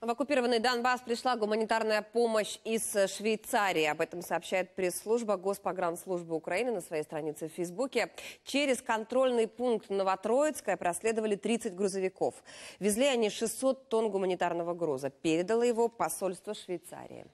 В оккупированный Донбасс пришла гуманитарная помощь из Швейцарии. Об этом сообщает пресс-служба Госпогранслужбы Украины на своей странице в Фейсбуке. Через контрольный пункт Новотроицкая проследовали 30 грузовиков. Везли они 600 тонн гуманитарного груза. Передало его посольство Швейцарии.